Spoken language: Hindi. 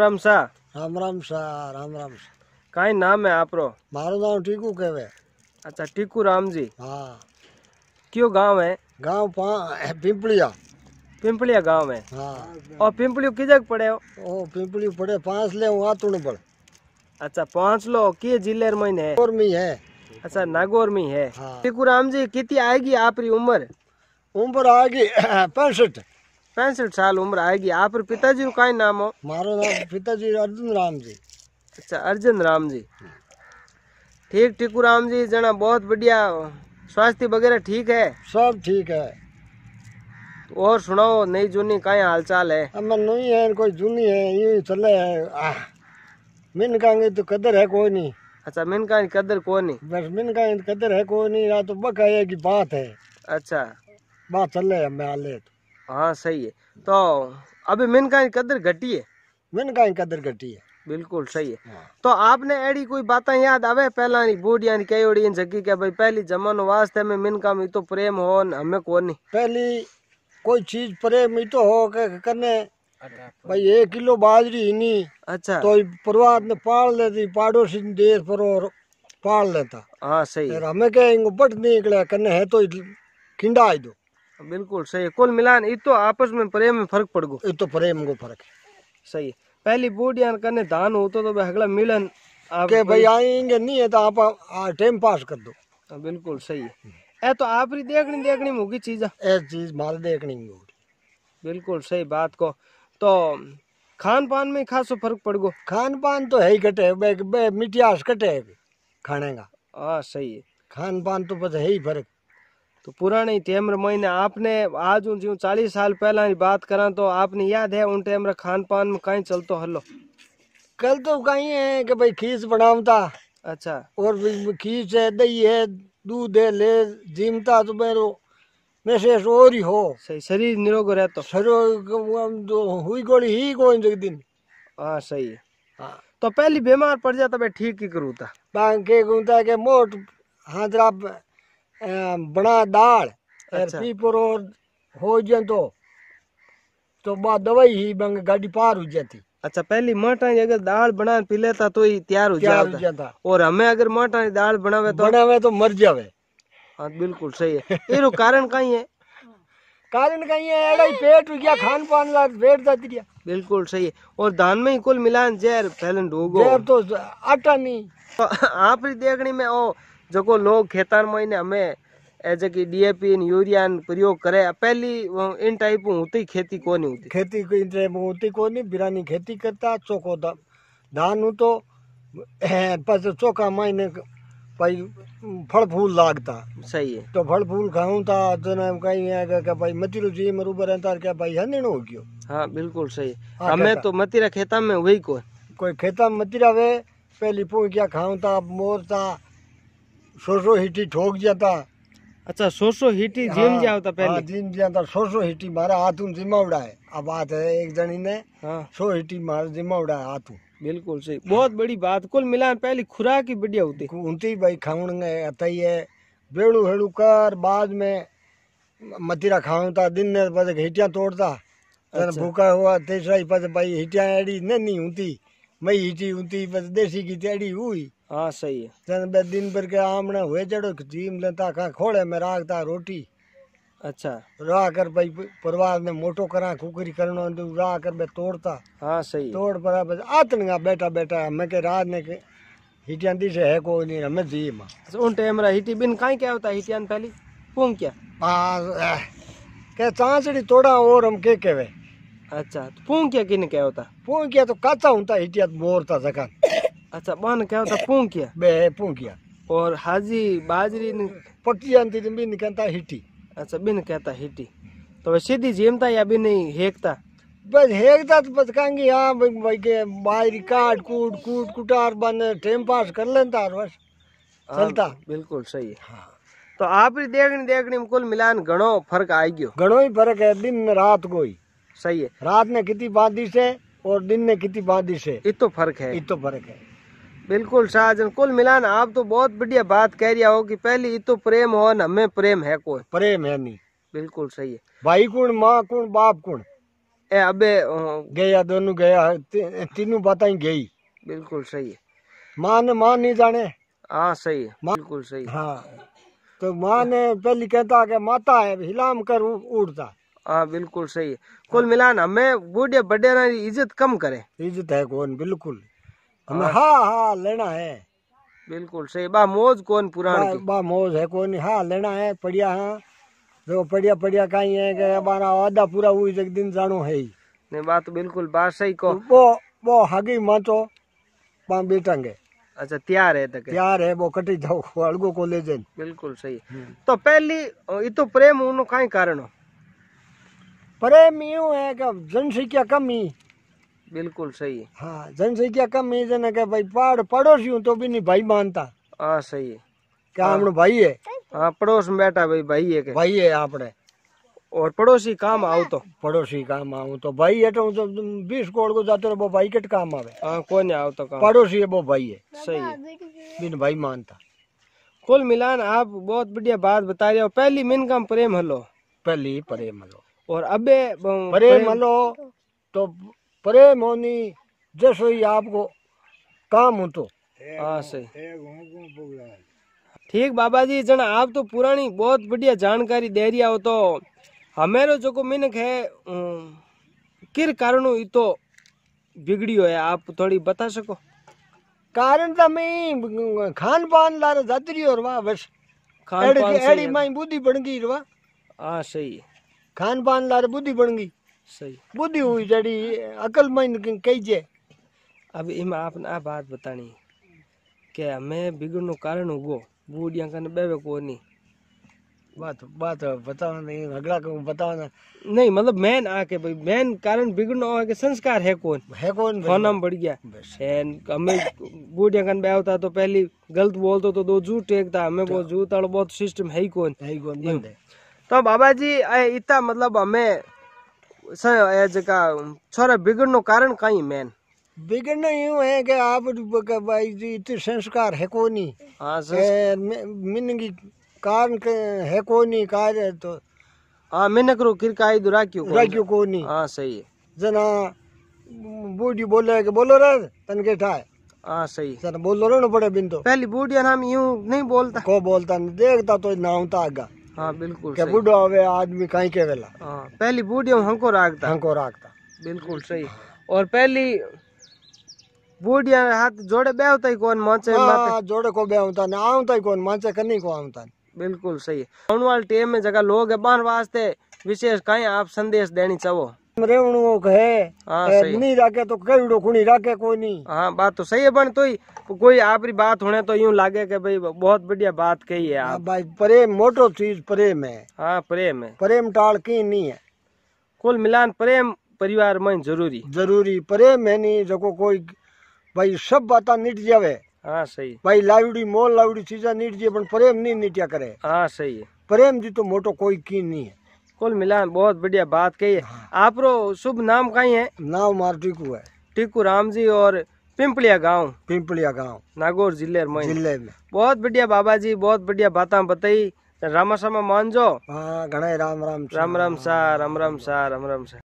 राम राम राम રામ શાહ રામ રામ કાંઈ नाम હે આપરો મારું નામ ટીકુ કહેવે अच्छा टीकू राम जी हाँ क्यों गांव है गांव पा- पिंपलिया पिंपलिया गांव है हाँ और पिंपली किधर पड़े हो ओ पिंपलियो पड़े पांच ले आतुण पर अच्छा पांच लो के जिले में है और मी है अच्छा नागौर में है हाँ। टीकू राम जी कितनी आएगी आपकी उम्र उम्र आएगी गई पैंसठ साल उम्र आएगी आप पिताजी का नाम हो मारो नाम तो पिताजी अर्जुन राम जी अच्छा अर्जुन राम जी ठीक ठीक राम जी जना बहुत बढ़िया स्वास्थ्य वगैरह ठीक है सब ठीक है और सुनाओ नई जूनी का हालचाल है अमर नहीं है कोई जूनी है ये चले है मिन तो कदर है कोई नहीं अच्छा मिन का कदर कोई नहीं बस मिन का तो कदर है कोई नहीं तो बकाया की बात है अच्छा बात चल रहे हमें हाल तो हाँ सही है तो अभी मिन का कदर घटी है मिन का कदर घटी है बिल्कुल सही है हाँ। तो आपने एडी कोई बातें याद आवे पहला नहीं बूढ़ यानी कही ओड़ी जगी के भाई पहली जमन वास्ते में मिन का मी तो प्रेम हो न हमें कौन नहीं पहली कोई चीज प्रेम ही तो हो के करने भाई एक किलो बाजरी ही नहीं अच्छा तो परिवार ने पाल लेती पाड़ोसी देश पर और पाल लेता हाँ सही हमें कहेंगे बट निकले करने है तो खिंडा आई दो बिल्कुल सही है कुल मिलान ये तो आपस में प्रेम में फर्क पड़ गो ये तो प्रेम को फर्क है सही है पहली बूढ़िया कने धान हो तो अगला मिलन आपके भाई आएंगे नहीं है तो आप टाइम पास कर दो हाँ, बिल्कुल सही है ए तो आप ही देखनी देखनी होगी चीज चीज माल देखनी होगी बिल्कुल सही बात को तो खान पान में खासो फर्क पड़ गो खान पान तो है ही कटे मिठास कटे खाने का हाँ सही है खान पान तो बस है ही फर्क तो पुराने टेमर मैंने आपने आज जो चालीस साल पहला बात करा तो आपने याद है उन टेमर खान पान में कहीं चलतो हलो कल तो कहीं है कि भाई खीस बनावता अच्छा और खीस है दही है दूध है ले जीमता तो मेरो मैसेज और ही हो सही शरीर निरोग रहता शरीर तो हुई गोली ही कोई दिन हाँ सही है हाँ। तो पहली बीमार पड़ जाता भाई ठीक ही करूँ था बांके के मोट हाजरा बना दाल अच्छा। हो जाए तो तो बा दवाई ही बंग गाड़ी पार हो जाती अच्छा पहली माटा अगर दाल बना पी लेता तो ही तैयार हो जाता।, और हमें अगर माटा दाल बनावे तो बनावे तो मर जावे हाँ बिल्कुल सही है ये कारण कहीं है कारण कहीं है एड़ा ही पेट हो गया खान पान ला पेट जाती रिया बिल्कुल सही है और धान में ही कुल मिलान जहर फैलन ढोगो जहर तो आटा नहीं तो आप देखने में ओ जेको लोग खेतान में इन्हें हमें एज की डीएपी ने यूरिया ने प्रयोग करे पहली इन टाइप होती खेती कोनी होती खेती इन टाइप होती कोनी बिरानी खेती करता चोको दा, धान हो तो पच चोका महीने भाई फल फूल लागता सही है तो फल फूल खाऊं था जो ना कहीं है कि भाई मतीरो जी मरु बरे क्या भाई है नहीं हो गयो हाँ बिल्कुल सही हमें हाँ, तो मतीरा खेता में वही को कोई खेता में वे पहली पूंछ क्या खाऊं था मोर था सोसो हिटी ठोक जाता अच्छा सोसो हिटी जिम हाँ, जाओ था पहले जिम जाता सोसो हिटी मारा हाथू जिमावड़ा है अब बात है एक जनी ने सो हिटी मारा जिमावड़ा है हाथों बिल्कुल सही बहुत बड़ी बात कुल मिला पहली खुराक ही बढ़िया होती उनती भाई खाउन आता ही है बेड़ू हेड़ू कर बाद में मतीरा खाऊता दिन ने हिटिया तोड़ता अच्छा। भूखा हुआ तेसरा ही पद भाई हिटिया एड़ी नहीं होती मैं ईटी उती बस देसी की तेड़ी हुई हाँ सही है तन बे दिन भर के आमना हुए चढ़ो जीम लेता खा खोले में राखता रोटी अच्छा राह कर भाई परिवार ने मोटो करा कुकरी करना तो राह कर बे तोड़ता हाँ सही तोड़ पर बस आतनगा बैठा बैठा मैं के रात ने के हिटियान दी से है कोई नहीं हमें जी मां अच्छा, उन टाइम रा हिटी बिन काई क्या होता हिटियान पहली पूम क्या हां के चांचड़ी तोड़ा और हम के केवे अच्छा तो पूंग किया किन क्या होता पूंग किया तो काचा होता इटिया तो मोर था जकान अच्छा बन क्या होता पूंग किया बे पूंग किया और हाजी बाजरी न... पट्टी आंती तो भी कहता हिटी अच्छा बिन कहता हिटी तो सीधी जेमता या भी नहीं हेकता बस हेकता तो बस कहेंगे हाँ भाई के बाजरी काट कूट कूट कुटार बन टाइम पास कर लेता बस हाँ, चलता बिल्कुल सही है हाँ तो आप भी देखने देखने में कुल मिलान घणो फर्क आएगी गयो घणो ही फर्क है दिन रात को ही सही है रात में कितनी बारिश है और दिन में कितनी बारिश है इतो फर्क है इतो फर्क है बिल्कुल शाहजन कुल मिलान आप तो बहुत बढ़िया बात कह रहा हो कि पहली इतो प्रेम हो न हमें प्रेम है कोई प्रेम है नहीं बिल्कुल सही है भाई कुण माँ कुण बाप कुण ए अबे गया दोनों गया तीनों बातें गई बिल्कुल सही है माँ ने माँ नहीं जाने हाँ सही है बिल्कुल सही हाँ तो माँ ने पहली कहता कि माता है हिलाम कर उड़ता हाँ बिल्कुल सही कुल मिलान हमें बूढ़े बड़े इज्जत कम करे इज्जत है कौन बिल्कुल हमें हाँ।, हाँ हाँ लेना है बिल्कुल सही बा मोज कौन पुराण की बा मोज है कौन हाँ लेना है पड़िया हाँ जो पड़िया पड़िया कहीं है कि हमारा आधा पूरा हुई एक दिन जानो है ही नहीं बात बिल्कुल बात सही को वो वो हगी माचो पा बेटंगे अच्छा तैयार है तक तैयार है वो कटी जाओ अलगो कॉलेज बिल्कुल सही हम्म। तो पहली ये तो प्रेम उन्होंने कई कारण हो प्रेम यूँ है कि जनसंख्या कम ही बिल्कुल सही हाँ जनसंख्या कम ही जन के भाई पहाड़ पड़ोसी हूँ तो भी नहीं भाई मानता हाँ सही है क्या हाँ। हम भाई है हाँ पड़ोस में बैठा भाई भाई है के? भाई है आपने और पड़ोसी काम आओ तो पड़ोसी काम आओ तो भाई है तो बीस कोड़ को जाते रहो भाई के काम आवे हाँ कौन आओ तो काम पड़ोसी है वो भाई है सही है बिन भाई मानता कुल मिलान आप बहुत बढ़िया बात बता रहे हो पहली मिन का प्रेम हलो पहली प्रेम हलो और अबे प्रेम मलो तो प्रेम होनी जैसो ही आपको काम हो तो हाँ सही ठीक बाबा जी जना आप तो पुरानी बहुत बढ़िया जानकारी दे रही हो तो हमारो जो मिनक है किर कारण तो बिगड़ी हो है आप थोड़ी बता सको कारण तो मैं खान पान लारे जाती रही और वाह बस खान पान एड़ी, एड़ी बुद्धि बन गई वाह हाँ सही है खान पान ला बुद्धि बन गई सही बुद्धि हुई जड़ी अकलमंद कही अब इमा आपने आ बात बतानी कि मैं बिगड़नो कारण हुगो बूढ़िया कने बेवे को नहीं बात बात बताओ नहीं अगला को बताओ ना नहीं मतलब मेन आके भाई मेन कारण बिगड़ना हो कि संस्कार है कौन है कौन होना बढ़ गया हमें बूढ़िया कन बेवता तो पहली गलत बोलते तो दो जू टेकता हमें वो जू ताड़ो बहुत सिस्टम है ही कौन है ही कौन तो बाबा जी इतना मतलब हमें छोरा बिगड़नो कारण कहीं मेन बिगड़ना यू है कि आप भाई जी इतने संस्कार है को नहीं मिनगी कारण है को नहीं कार है तो हाँ मिनक रो किरकाई दुरा क्यों दुरा क्यों को नहीं हाँ सही है जना बूढ़ी बोले कि बोलो रे तन के ठाए हाँ सही सर बोलो रे ना बड़े बिंदु पहली बूढ़िया नाम यूं नहीं बोलता को बोलता नहीं देखता तो नाम होता आगा हाँ बिल्कुल के बूढ़ो आवे आदमी कहीं के वेला हाँ पहली बूढ़ियों हमको रागता हमको रागता बिल्कुल सही और पहली बूढ़िया हाथ जोड़े बेहता ही कौन मांचे हाँ, जोड़े को बेहता ना आवता ही कौन मांचे कनी को आवता बिल्कुल सही आने वाले टाइम में जगह लोग है बाहर वास्ते विशेष कहीं आप संदेश देनी चाहो રેવણું नहीं हाँ बात तो सही है बन तो ही कोई आपरी बात होने तो यूं लागे भाई बहुत बढ़िया बात कही है आप भाई प्रेम मोटो चीज प्रेम है हाँ प्रेम है प्रेम टाल की नहीं है कुल मिलान प्रेम परिवार में जरूरी जरूरी प्रेम है नहीं जो कोई भाई सब बात निट जावे हाँ सही भाई लाउडी मोल लाउड़ी चीजा निट जाए प्रेम नहीं निटिया करे हाँ सही है प्रेम जी तो मोटो कोई की नहीं है कुल मिला बहुत बढ़िया बात कही है हाँ। आप रो शुभ नाम कहीं है नाम मार टीकू है टीकू राम जी और पिंपलिया गांव पिंपलिया गांव नागौर जिले में जिले में बहुत बढ़िया बाबा जी बहुत बढ़िया बात बताई रामा सामा मान जाओ हाँ घना राम राम राम राम शाह राम राम शाह राम राम शाह